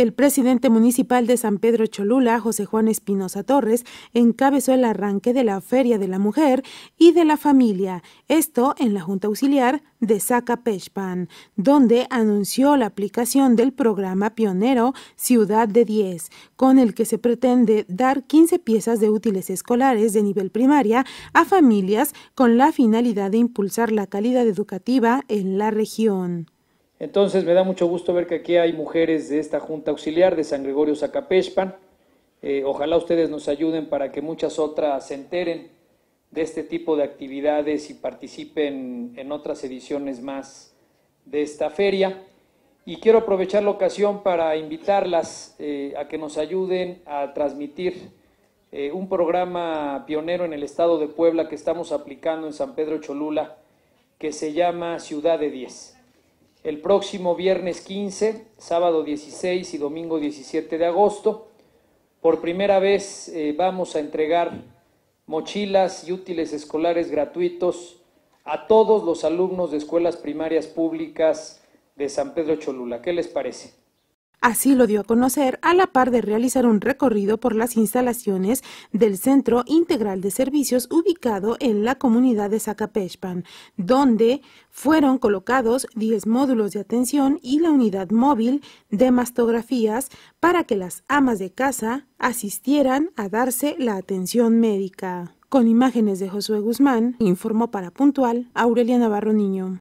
El presidente municipal de San Pedro Cholula, José Juan Espinosa Torres, encabezó el arranque de la Feria de la Mujer y de la Familia, esto en la Junta Auxiliar de Zacapechpan, donde anunció la aplicación del programa pionero Ciudad de 10, con el que se pretende dar 15 piezas de útiles escolares de nivel primaria a familias con la finalidad de impulsar la calidad educativa en la región. Entonces me da mucho gusto ver que aquí hay mujeres de esta Junta Auxiliar de San Gregorio Zacapespan. Eh, ojalá ustedes nos ayuden para que muchas otras se enteren de este tipo de actividades y participen en otras ediciones más de esta feria. Y quiero aprovechar la ocasión para invitarlas eh, a que nos ayuden a transmitir eh, un programa pionero en el estado de Puebla que estamos aplicando en San Pedro Cholula, que se llama Ciudad de Diez el próximo viernes 15, sábado 16 y domingo 17 de agosto. Por primera vez eh, vamos a entregar mochilas y útiles escolares gratuitos a todos los alumnos de escuelas primarias públicas de San Pedro Cholula. ¿Qué les parece? Así lo dio a conocer a la par de realizar un recorrido por las instalaciones del Centro Integral de Servicios ubicado en la comunidad de Zacapeshpan, donde fueron colocados 10 módulos de atención y la unidad móvil de mastografías para que las amas de casa asistieran a darse la atención médica. Con imágenes de Josué Guzmán, informó para Puntual Aurelia Navarro Niño.